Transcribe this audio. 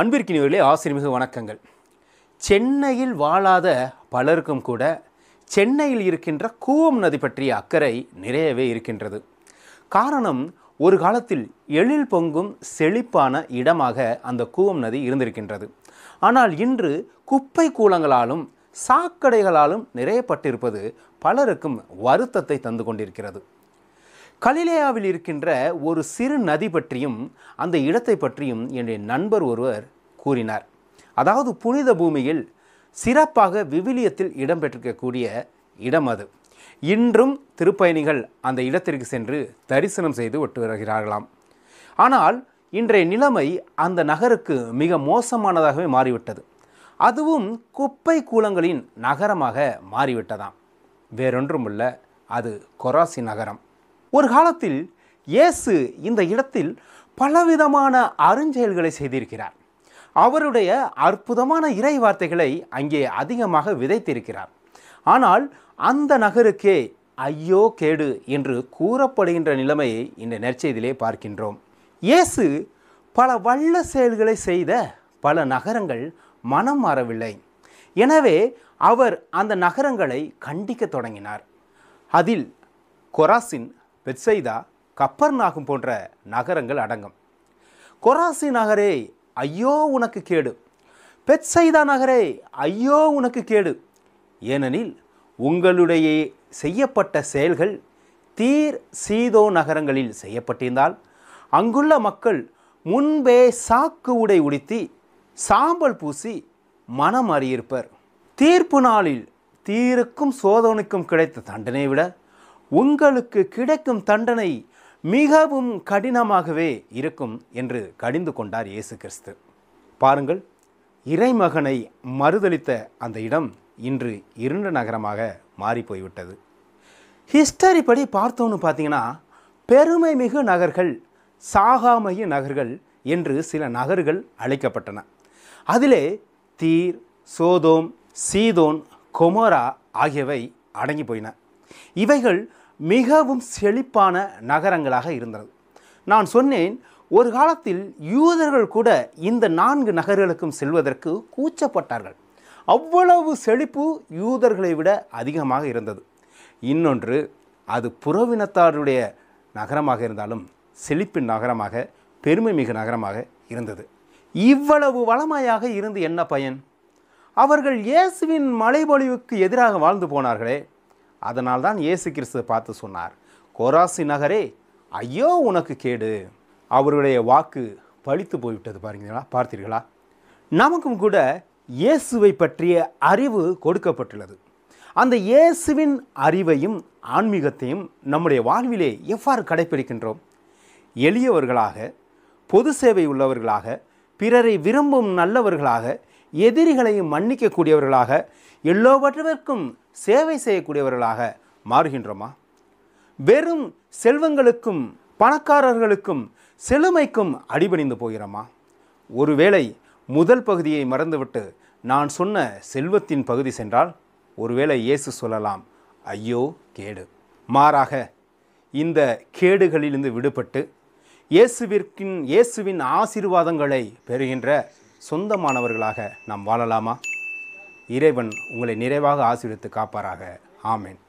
அன்பிற்கினியர்களே ஆசிரியமிகு வணக்கங்கள் சென்னையில் வாழாத பலருக்கும் கூட சென்னையில் இருக்கின்ற கூவம் நதி பற்றிய அக்கறை நிறையவே இருக்கின்றது காரணம் ஒரு காலத்தில் எழில் பொங்கும் செழிப்பான இடமாக அந்த கூவம் நதி இருந்திருக்கின்றது ஆனால் இன்று குப்பை கூலங்களாலும் சாக்கடைகளாலும் நிறையப்பட்டிருப்பது பலருக்கும் வருத்தத்தை தந்து கொண்டிருக்கிறது கலிலேயாவில் இருக்கின்ற ஒரு சிறு நதி பற்றியும் அந்த இடத்தை பற்றியும் என்னுடைய நண்பர் ஒருவர் கூறினார் அதாவது புனித பூமியில் சிறப்பாக விவிலியத்தில் இடம்பெற்றிருக்கக்கூடிய இடம் அது இன்றும் திருப்பயணிகள் அந்த இடத்திற்கு சென்று தரிசனம் செய்து ஒட்டு வருகிறார்களாம் ஆனால் இன்றைய நிலைமை அந்த நகருக்கு மிக மோசமானதாகவே மாறிவிட்டது அதுவும் குப்பை கூலங்களின் நகரமாக மாறிவிட்டதாம் வேறொன்றும் இல்லை அது கொராசி நகரம் ஒரு காலத்தில் இயேசு இந்த இடத்தில் பலவிதமான அருஞ்செயல்களை செய்திருக்கிறார் அவருடைய அற்புதமான இறை வார்த்தைகளை அங்கே அதிகமாக விதைத்திருக்கிறார் ஆனால் அந்த நகருக்கே ஐயோ கேடு என்று கூறப்படுகின்ற நிலைமையை இந்த நெற்செய்திலே பார்க்கின்றோம் இயேசு பல வல்ல செயல்களை செய்த பல நகரங்கள் மனம் மாறவில்லை எனவே அவர் அந்த நகரங்களை கண்டிக்க தொடங்கினார் அதில் கொராசின் பெட்சைதா கப்பர் நாகும் போன்ற நகரங்கள் அடங்கும் கொராசி நகரே ஐயோ உனக்கு கேடு பெட்சைதா நகரே ஐயோ உனக்கு கேடு ஏனெனில் உங்களுடைய செய்யப்பட்ட செயல்கள் தீர் சீதோ நகரங்களில் செய்யப்பட்டிருந்தால் அங்குள்ள மக்கள் முன்பே சாக்கு உடை உடுத்தி சாம்பல் பூசி மனம் அறியிருப்பர் தீர்ப்பு நாளில் தீருக்கும் சோதனைக்கும் கிடைத்த தண்டனை விட உங்களுக்கு கிடைக்கும் தண்டனை மிகவும் கடினமாகவே இருக்கும் என்று கடிந்து கொண்டார் இயேசு கிறிஸ்து பாருங்கள் இறைமகனை மறுதளித்த அந்த இடம் இன்று இருண்ட நகரமாக மாறி போய்விட்டது ஹிஸ்டரி படி பார்த்தோன்னு பார்த்தீங்கன்னா பெருமை மிகு நகர்கள் சாகாமைய நகர்கள் என்று சில நகர்கள் அழைக்கப்பட்டன அதிலே தீர் சோதோம் சீதோன் கொமோரா ஆகியவை அடங்கி போயின இவைகள் மிகவும் செழிப்பான நகரங்களாக இருந்தது நான் சொன்னேன் ஒரு காலத்தில் யூதர்கள் கூட இந்த நான்கு நகர்களுக்கும் செல்வதற்கு கூச்சப்பட்டார்கள் அவ்வளவு செழிப்பு யூதர்களை விட அதிகமாக இருந்தது இன்னொன்று அது புறவினத்தாருடைய நகரமாக இருந்தாலும் செழிப்பின் நகரமாக பெருமை மிகு நகரமாக இருந்தது இவ்வளவு வளமையாக இருந்து என்ன பயன் அவர்கள் இயேசுவின் மலைபொழிவுக்கு எதிராக வாழ்ந்து போனார்களே அதனால் தான் இயேசு கிறிஸ்துவை பார்த்து சொன்னார் கோராசி நகரே ஐயோ உனக்கு கேடு அவருடைய வாக்கு பழித்து போய்விட்டது பாருங்களா பார்த்தீர்களா நமக்கும் கூட இயேசுவை பற்றிய அறிவு கொடுக்கப்பட்டுள்ளது அந்த இயேசுவின் அறிவையும் ஆன்மீகத்தையும் நம்முடைய வாழ்விலே எவ்வாறு கடைபிடிக்கின்றோம் எளியவர்களாக பொது சேவை உள்ளவர்களாக பிறரை விரும்பும் நல்லவர்களாக எதிரிகளையும் மன்னிக்கக்கூடியவர்களாக எல்லோவற்றவர்க்கும் சேவை செய்யக்கூடியவர்களாக மாறுகின்றோமா வெறும் செல்வங்களுக்கும் பணக்காரர்களுக்கும் செழுமைக்கும் அடிபணிந்து போகிறோமா ஒருவேளை முதல் பகுதியை மறந்துவிட்டு நான் சொன்ன செல்வத்தின் பகுதி சென்றால் ஒருவேளை இயேசு சொல்லலாம் ஐயோ கேடு மாறாக இந்த கேடுகளிலிருந்து விடுபட்டு இயேசுவிற்கின் இயேசுவின் ஆசீர்வாதங்களை பெறுகின்ற சொந்தமானவர்களாக நாம் வாழலாமா இறைவன் உங்களை நிறைவாக ஆசீர்வித்து காப்பாராக ஆமேன்